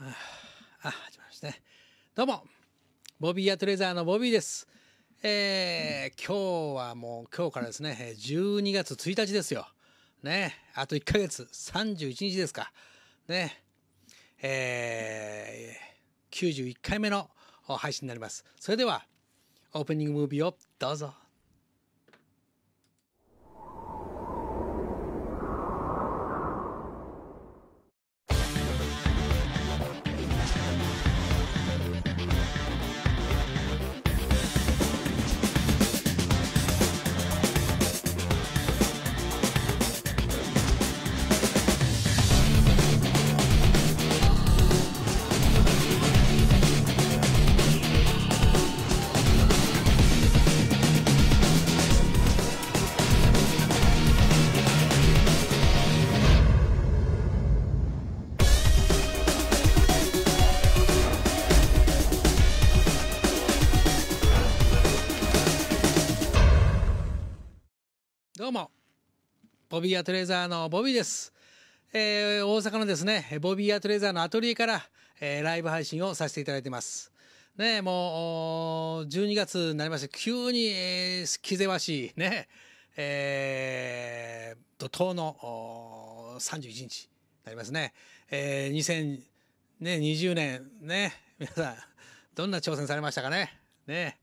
あ、始まりましたね。どうも、ボビーやトレザーのボビーです。えー、今日はもう今日からですね、12月1日ですよ。ね、あと1ヶ月、31日ですか。ね、えー、91回目の配信になります。それでは、オープニングムービーをどうぞ。どうもボビーアトレーザーのボビーです、えー、大阪のですねボビーアトレーザーのアトリエから、えー、ライブ配信をさせていただいてますねもう12月になりまして急に、えー、気ぜわしいねえー、怒涛の31日になりますね、えー、2020年ね皆さんどんな挑戦されましたかねね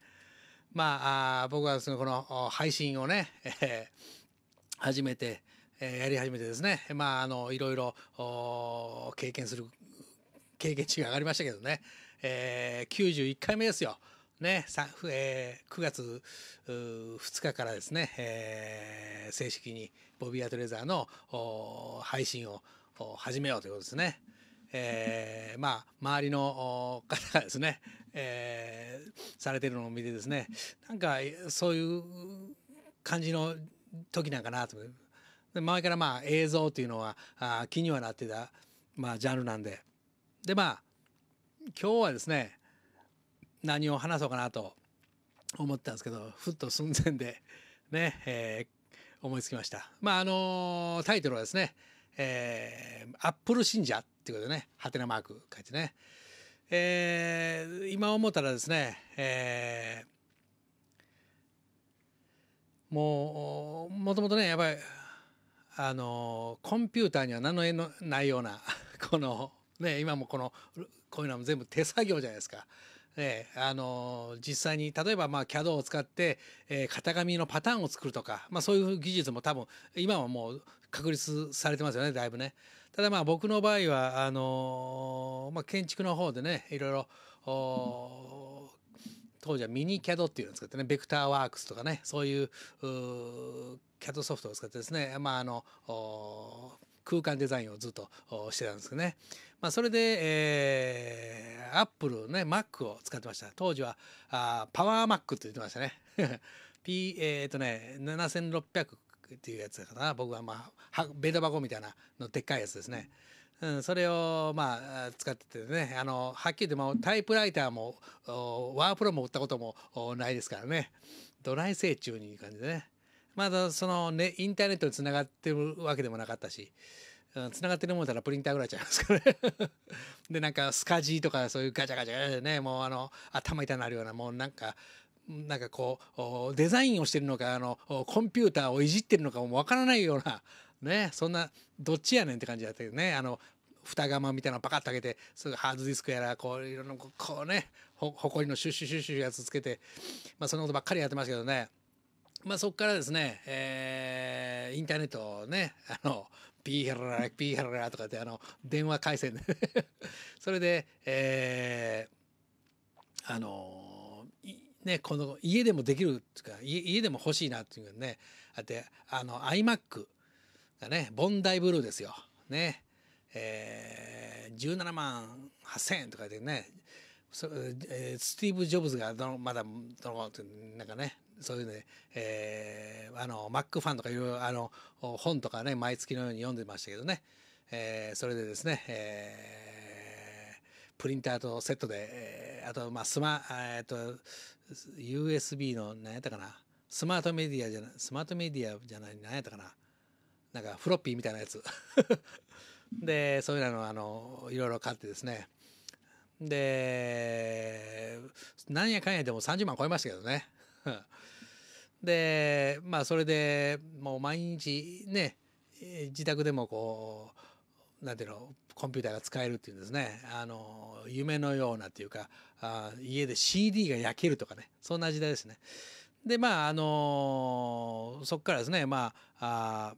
まあ僕はそのこの配信をね、えー始めて、えー、やり始めてですね、まあ、あの、いろいろ、経験する、経験値が上がりましたけどね、えー、91回目ですよ。ね、さえー、9月2日からですね、えー、正式にボビー・アトレザーの配信を始めようということですね。えー、まあ周りの方がですね、えー、されてるのを見てですねなんかそういう感じの時なんかなとで前からまあ映像っていうのはあ気にはなってた、まあ、ジャンルなんででまあ今日はですね何を話そうかなと思ったんですけどふっと寸前でね、えー、思いつきましたまああのタイトルはですね「えー、アップル信者」っていうことでねハテナマーク書いてねえー、今思ったらですね、えー、もうもともとねやっぱりあのコンピューターには何の絵のないような このね今もこのこういうのも全部手作業じゃないですか。ね、あの実際に例えばまあ CAD を使って、えー、型紙のパターンを作るとか、まあ、そういう技術も多分今はもう確立されてますよねだいぶね。ただまあ僕の場合はあのー、まあ、建築の方でねいろいろ当時はミニキャドっていうのを使ってね、ベクターワークスとかね、そういう、う CAD ソフトを使ってですね、まああの、空間デザインをずっとしてたんですけどね。まあ、それで、えー、Apple ね、Mac を使ってました。当時は、あパワー Mac って言ってましたね。P、えっ、とね、7600っていうやつだから僕はまあ、ベタ箱みたいなのでっかいやつですね。うんうん、それをまあ使っててねあのはっきり言ってタイプライターもワープロも売ったこともないですからねドライ成虫にいう感じでねまだそのねインターネットにつながってるわけでもなかったし。つながってるもんだらプリンターぐらいちゃいますからね でなんかスカジーとかそういうガチャガチャガチャでねもうあの頭痛なるようなもうなんかなんかこうデザインをしてるのかあのコンピューターをいじってるのかもわからないようなねそんなどっちやねんって感じだったけどねあの蓋釜みたいなのパカッと開けてすぐハードディスクやらこういろんなこうねほこりのシュッシュシュッシュやつつけて、まあ、そんなことばっかりやってましたけどね、まあ、そこからですね、えー、インターネットをねあのピーヘラピーヘラとかってあの電話回線でそれで、えー、あのね、この家でもできるっていうか家でも欲しいなっていうねあってあの iMac がね、ボンダイブルーですよ。ね。えー、17万8,000円とかでね、そえー、スティーブ・ジョブズがどのまだどのなんかねそういうね、えー、あのマックファンとかいう、あの本とかね毎月のように読んでましたけどね、えー、それでですね、えー、プリンターとセットで、えー、あとまあスマえっ、ー、と USB の何やったかなスマートメディアじゃないスマートメディアじゃない何やったかななんかフロッピーみたいなやつ でそういうのあのいろいろ買ってですねでなんやかんやでも30万超えましたけどね でまあそれでもう毎日ね自宅でもこうなんていうのコンピューターが使えるっていうんですねあの夢のようなっていうかあ家で CD が焼けるとかねそんな時代ですね。でまああのそこからですねまああ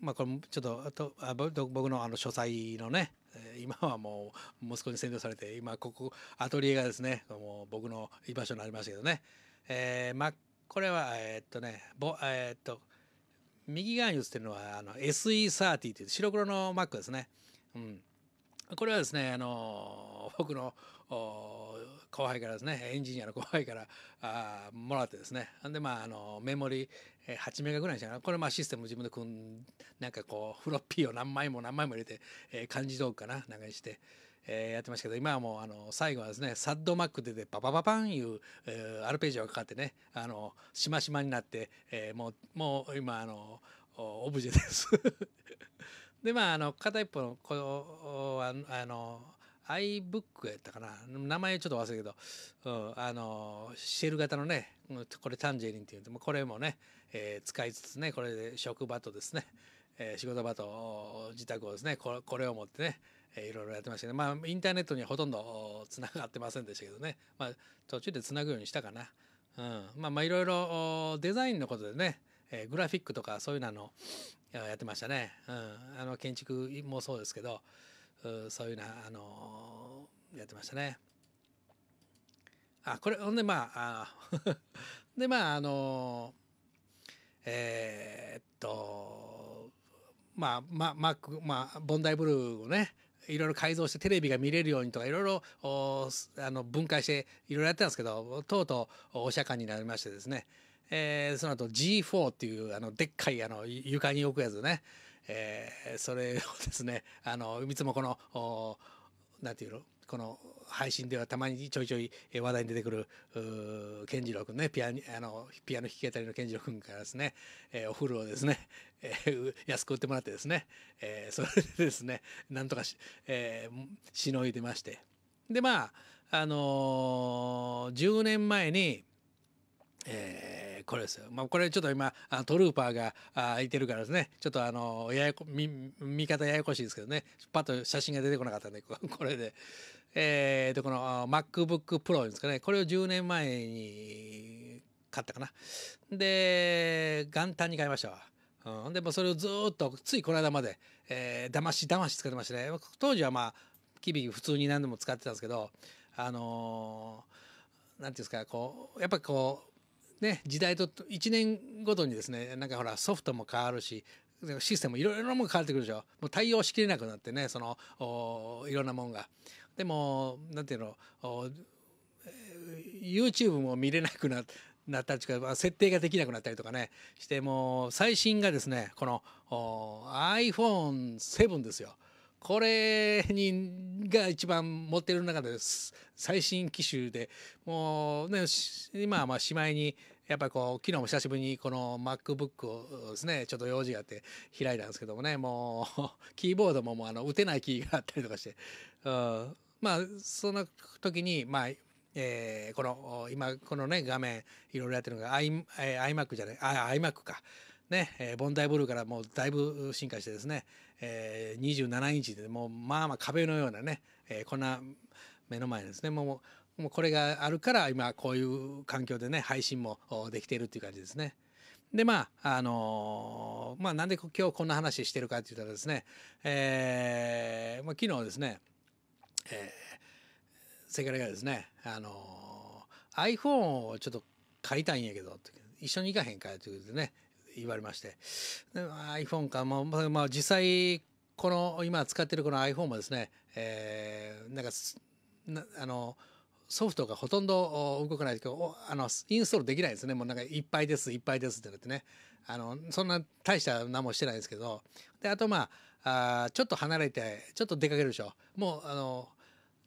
まあ、これちょっとあとあ僕のあの書斎のね今はもう息子に占領されて今ここアトリエがですねもう僕の居場所になりましたけどね、えー、まあこれはえっとねぼえー、っと右側に映ってるのはあの SE30 という白黒のマックですね、うん、これはですねあの僕のお後輩からですねエンジニアの後輩からあもらってですねでまああのメモリ8メガぐらいにしなかなこれまあシステム自分で組んなんかこうフロッピーを何枚も何枚も入れて、えー、漢字道具かななかにして。えー、やってましたけど今はもうあの最後はですねサッドマックででパパパパンいう、えー、アルペジオがかかってねあのしましまになって、えー、もうもう今あのオブジェです でまああの片一方のこうあの iBook やったかな名前ちょっと忘れたけど、うん、あのシェル型のねこれタンジェリンっていうんでこれもね、えー、使いつつねこれで職場とですね、えー、仕事場と自宅をですねこれを持ってねいろいろやってましたけどまあインターネットにはほとんどつながってませんでしたけどね、まあ、途中でつなぐようにしたかな、うん、まあまあいろいろデザインのことでねえー、グラフィックとかそういうののやってましたね、うん、あの建築もそうですけど、そういうなあのやってましたね。あこれほんでまああ でまああのえー、っとまあまあマックまあボンダイブルーをねいろいろ改造してテレビが見れるようにとかいろいろあの分解していろいろやってたんですけどとうとうお釈迦になりましてですね、えー、その後 G4 っていうあのでっかいあの床に置くやつね、えー、それをですねあのいつもこの何て言うのこの配信ではたまにちょいちょい話題に出てくる健次郎君ねピアニあのピアノ弾き語りの健次郎君からですね、えー、お風呂をですね、えー、安く売ってもらってですね、えー、それでですねなんとかし,、えー、しのいでましてでまああのー、10年前にえー、これですよ、まあ、これちょっと今トルーパーがあいてるからですねちょっとあのややこ見方ややこしいですけどねパッと写真が出てこなかったんで これで、えー、とこの MacBookPro ですかねこれを10年前に買ったかなで元旦に買いましたわ。うん、でもそれをずっとついこの間まで、えー、だましだまし使ってましてね当時はまあキビ普通に何でも使ってたんですけどあのー、なんていうんですかこうやっぱりこうね、時代と1年ごとにですねなんかほらソフトも変わるしシステムいろいろなもの変わってくるでしょもう対応しきれなくなってねそのいろんなもんが。でもなんていうの YouTube も見れなくななったりとか設定ができなくなったりとかねしてもう最新がですねこの iPhone7 ですよ。これにが一番持ってる中で最新機種でもう、ね、今はまあしまいにやっぱりこう昨日も久しぶりにこの MacBook をですねちょっと用事があって開いたんですけどもねもうキーボードももうあの打てないキーがあったりとかして、うん、まあその時にまあえー、この今このね画面いろいろやってるのが iMac じゃない iMac かね、えー、ボンダイブルーからもうだいぶ進化してですね、えー、27インチでもうまあまあ壁のようなね、えー、こんな目の前ですねもうもうこれがあるから今こういう環境でね配信もできているっていう感じですね。でまああのー、まあなんで今日こんな話してるかって言ったらですね、えーまあ、昨日ですね、えー、せがれがですね、あのー、iPhone をちょっと買いたいんやけど一緒に行かへんかていうこね、言われまして iPhone か、まあまあ、実際この今使ってるこの iPhone もですね、えー、なんかあのソフトがほとんど動かないといあのインストールできないですねもうなんかいっぱいですいっぱいですってなってねあのそんな大した何もしてないんですけどであとまああちょっと離れてちょっと出かけるでしょもうあの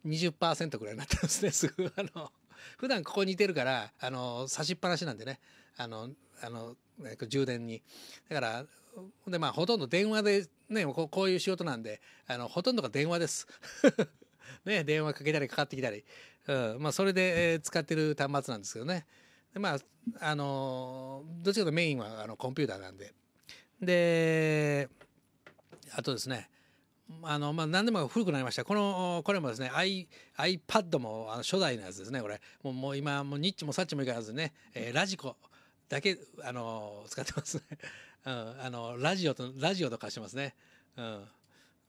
20%ぐらいになってますねすぐあの普段ここにいてるからあの差しっぱなしなんでねあのあの充電にだからでまあほとんど電話でねこうこういう仕事なんであのほとんどが電話です ね電話かけたりかかってきたり、うんまあ、それで、え使ってる端末なんですけどねでまああのどちらかというとメインはあのコンピューターなんでであとですねあのまあ、何でも古くなりました。このこれもですね、I、iPad もあの初代のやつですね、これ。もうもう今、もうニッチもサッチもいかずね、えー、ラジコ、だけ、あの、使ってますね。うん、あの、ラジオと、ラジオとかしてますね。うん。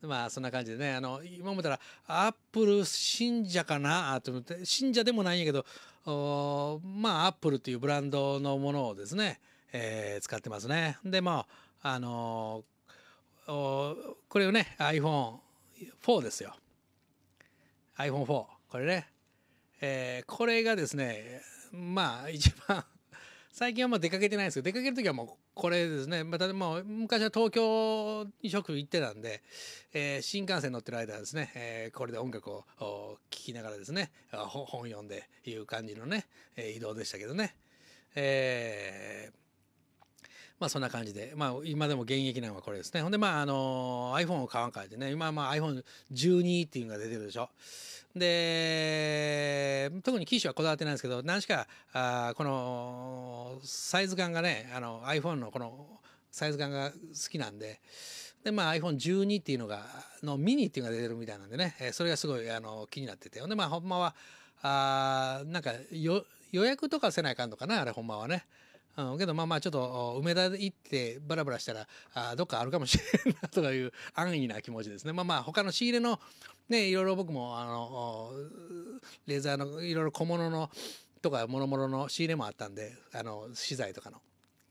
まあ、そんな感じでね、あの、今思ったら、アップル信者かなと思って、信者でもないんやけど、おまあ、アップルっていうブランドのものをですね、えー、使ってますね。で、まあ、あのー、おこれをね、iPhone4 ですよ。iPhone4。これね。えー、これがですね、まあ、一番最近はもう出かけてないんですけど、出かける時はもうこれですね。また、もう昔は東京によ行ってたんで、えー、新幹線乗ってる間はですね、えー、これで音楽を聴きながらですね、本読んでいう感じのね、え移動でしたけどね。えー、まあそんな感じで、まあ今でも現役なのはこれですね。ほんでまああの iPhone を買わんかいてね、今まあ iPhone12 っていうのが出てるでしょ。で特に機種はこだわってないんですけど何しかあこのサイズ感がねあの iPhone のこのサイズ感が好きなんでで、まあ、iPhone12 っていうのがのミニっていうのが出てるみたいなんでね、えそれがすごいあの気になっててほんでまあほんまはあなんか予約とかせないかんのかなあれほんまはね。あのけどまあまあちょっと梅田行ってバラバラしたらあどっかあるかもしれんなとかいう安易な気持ちですね。まあまあ他の仕入れのねいろいろ僕もあのレーザーのいろいろ小物のとかもろもろの仕入れもあったんであの資材とかの。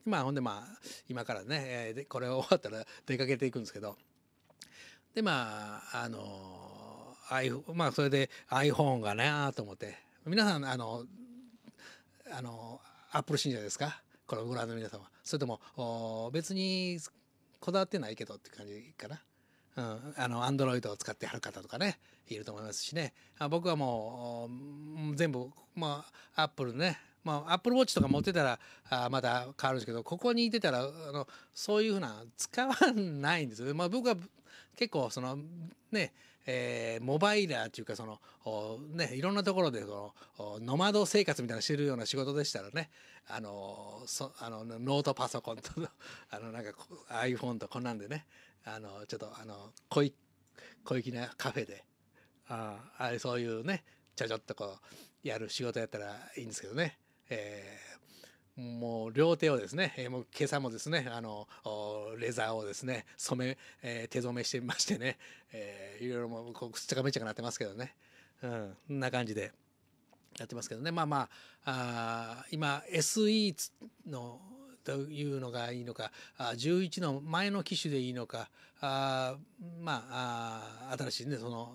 まあほんでまあ今からね、えー、これ終わったら出かけていくんですけど。でまああの i p まあそれで iPhone がなと思って皆さんあのあのアップル信者ですかこのご覧の皆様それとも別にこだわってないけどって感じかな。うん、あのアンドロイドを使ってはる方とかねいると思いますしねあ僕はもう全部まあアップルねまあアップルウォッチとか持ってたらあまだ変わるんですけどここにいてたらあのそういうふうな使わないんですよ、まあ、僕は結構そのねえー、モバイラーっていうかそのねいろんなところでそのノマド生活みたいなしてるような仕事でしたらねあのそあのノートパソコンと あのなんか iPhone とこんなんでねあのちょっとあの小粋なカフェでああそういうねちゃちゃっとこうやる仕事やったらいいんですけどね、えー、もう両手をですね、えー、もう今朝もですねあのレザーをですね染め、えー、手染めしてましてね、えー、いろいろもうこうくっちゃかめちゃかなってますけどね、うん、そんな感じでやってますけどねまあまああ今 SE のというのがいいのかあ11の前の機種でいいのかあまああ新しいねその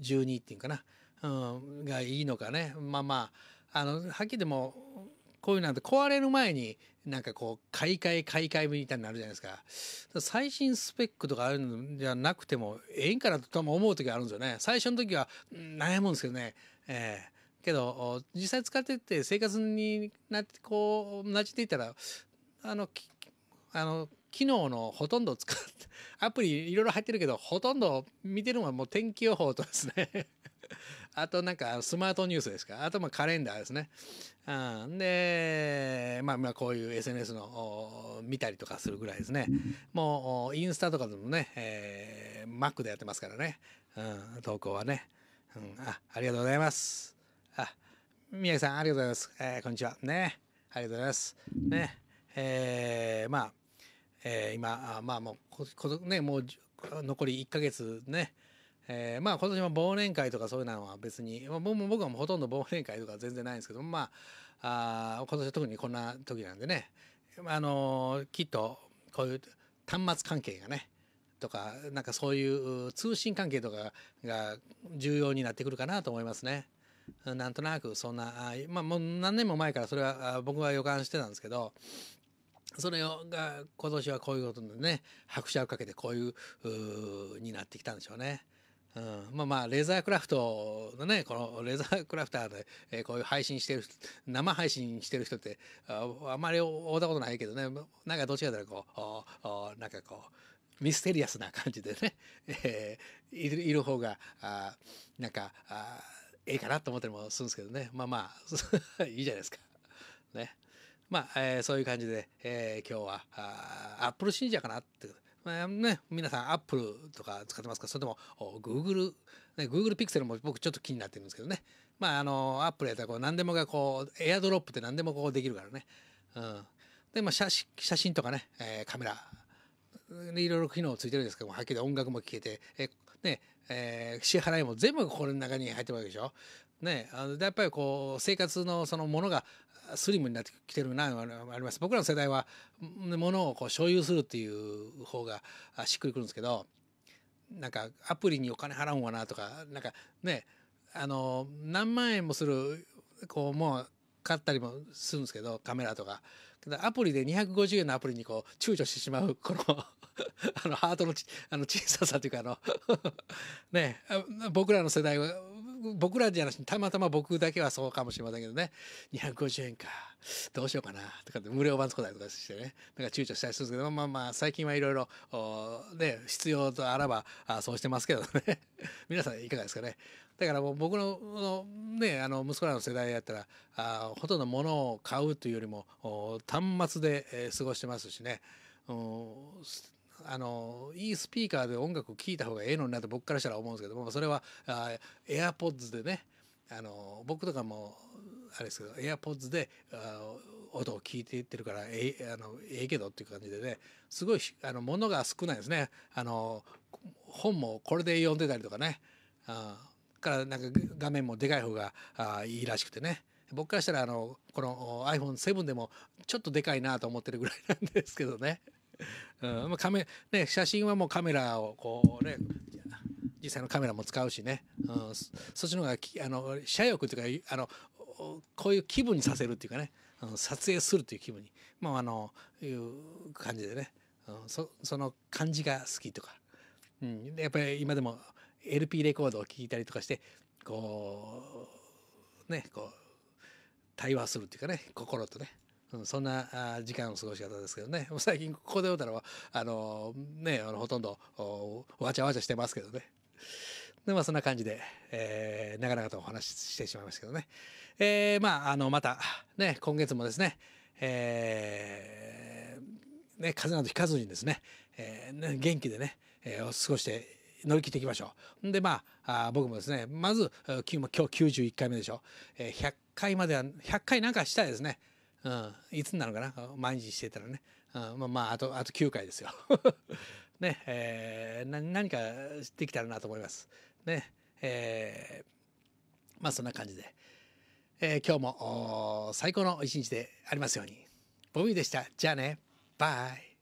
12っていうかな、うん、がいいのかねまあまああのはっきりでもこういうなんて壊れる前になんかこう買い替え買い替えみたいになるじゃないですか最新スペックとかあるのじゃなくてもええんかなと多分思う時あるんですよね最初の時は悩むんですけどねええー、けど実際使ってて生活になってこうなじっていったらあのあの機能のほとんど使って、アプリいろいろ入ってるけど、ほとんど見てるのはもう天気予報とですね あとなんかスマートニュースですか。あとまあカレンダーですね。うん、で、まあまあこういう SNS の見たりとかするぐらいですね。もうインスタとかでもね、えー、Mac でやってますからね。うん、投稿はね。うん、あ、ありがとうございます。あ、宮城さんありがとうございます。えー、こんにちは。ね。ありがとうございます。ね。えー、まあえー、今まあもうこねもう残り1か月ね、えー、まあ今年は忘年会とかそういうのは別に、まあ、僕も僕はもうほとんど忘年会とか全然ないんですけどまああ今年は特にこんな時なんでね、あのー、きっとこういう端末関係がねとかなんかそういう通信関係とかが重要になってくるかなと思いますね。なんとなくそんなまあもう何年も前からそれは僕は予感してたんですけどそれが今年はこういうことでね拍車をかけてこういううになってきたんでしょうね。うん、まあまあレーザークラフトのねこのレーザークラフターで、えー、こういう配信してる生配信してる人ってああまり会ったことないけどねなんかどっちかというとこうおなんかこうミステリアスな感じでね、えー、いるいる方があなんかあええかなと思ったりもするんですけどねまあまあ いいじゃないですか。ね。まあ、えー、そういう感じで、えー、今日はあアップル信者かなって、まあね、皆さんアップルとか使ってますかそれとも Google、ね、Google ピクセルも僕ちょっと気になってるんですけどねまああのアップルやったらこう何でもがこうエアドロップって何でもこうできるからね、うん、で、まあ、写写真とかね、えー、カメラいろいろ機能ついてるんですけどもはっきり音楽も聴けて、えー、ねえー、支払いも全部これの中に入ってるわけでしょ。ね、あのやっぱりこう生活のそのものがスリムになってきてるなあります僕らの世代はものをこう所有するっていう方がしっくりくるんですけどなんかアプリにお金払うんわなとかなんかねあの何万円もするこうもう買ったりもするんですけどカメラとかアプリで250円のアプリにこう躊躇してしまうこの あのハートのあの小ささというかあの ね僕らの世代は僕らじゃなたまたま僕だけはそうかもしれませんけどね250円かどうしようかなとかって無料版作ったりとかしてねなんか躊躇したりするんですけどまあまあ最近はいろいろね必要とあらばあそうしてますけどね 皆さんいかがですかねだからもう僕のねあの息子らの世代やったらあほとんど物を買うというよりも端末で過ごしてますしね。うんあのいいスピーカーで音楽聴いた方がええのになって僕からしたら思うんですけどもそれはあ AirPods でねあの僕とかもあれですけど AirPods であ音を聞いていってるからええあのええけどっていう感じでねすごいあの物が少ないですねあの本もこれで読んでたりとかねあからなんか画面もでかい方があいいらしくてね僕からしたらあのこの iPhone7 でもちょっとでかいなと思ってるぐらいなんですけどね。うんまあ、カメね、写真はもうカメラをこうね実際のカメラも使うしね、うん、そっちの方があの社欲というかあのこういう気分にさせるっていうかね、うん、撮影するという気分に、まあ、あのいう感じでね、うん、そその感じが好きとか、うん、やっぱり今でも LP レコードを聴いたりとかしてこうねこう対話するっていうかね心とね。うん、そんな時間の過ごし方ですけどね 最近ここで会うたらあのねあのほとんどわちゃわちゃしてますけどね。でまあそんな感じで、えー、長々とお話ししてしまいましたけどね。えー、まああのまたね今月もですね、えー、ね風邪などひかずにですね,、えーね元気でね、えー、過ごして乗り切っていきましょう。でまああ僕もですねまず今日91回目でしょ、えー、100回までは100回なんかしたいですね。うん、いつになるかな毎日してたらね、うん、まあ、まあ、あとあと9回ですよ ねえー、何かできたらなと思いますねえー、まあそんな感じで、えー、今日も最高の一日でありますようにボビーでしたじゃあねバイ